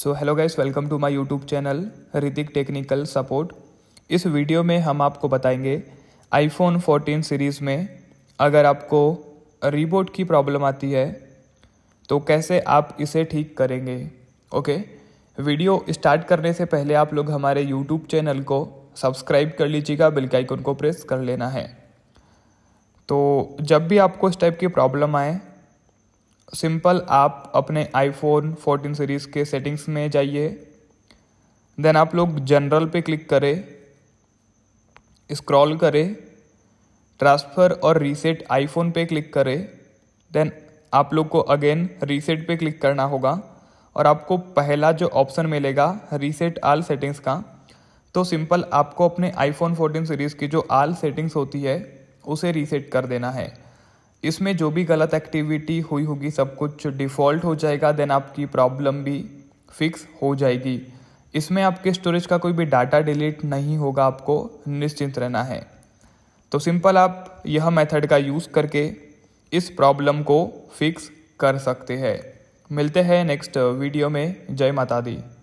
so hello guys welcome to my YouTube channel Hrithik technical support इस video में हम आपको बताएंगे आईफोन 14 सीरीज़ में अगर आपको रिबोट की प्रॉब्लम आती है तो कैसे आप इसे ठीक करेंगे ओके वीडियो स्टार्ट करने से पहले आप लोग हमारे यूट्यूब चैनल को सब्सक्राइब कर लीजिएगा बिल आइकन को प्रेस कर लेना है तो जब भी आपको इस टाइप की प्रॉब्लम आए सिंपल आप अपने आईफोन 14 सीरीज़ के सेटिंग्स में जाइए देन आप लोग जनरल पे क्लिक करें स्क्रॉल करें ट्रांसफ़र और रीसेट आईफोन पे क्लिक करें देन आप लोग को अगेन रीसेट पे क्लिक करना होगा और आपको पहला जो ऑप्शन मिलेगा रीसेट आल सेटिंग्स का तो सिंपल आपको अपने आईफोन 14 सीरीज़ की जो आल सेटिंग्स होती है उसे रीसेट कर देना है इसमें जो भी गलत एक्टिविटी हुई होगी सब कुछ डिफ़ॉल्ट हो जाएगा देन आपकी प्रॉब्लम भी फिक्स हो जाएगी इसमें आपके स्टोरेज का कोई भी डाटा डिलीट नहीं होगा आपको निश्चिंत रहना है तो सिंपल आप यह मेथड का यूज़ करके इस प्रॉब्लम को फिक्स कर सकते हैं मिलते हैं नेक्स्ट वीडियो में जय माता दी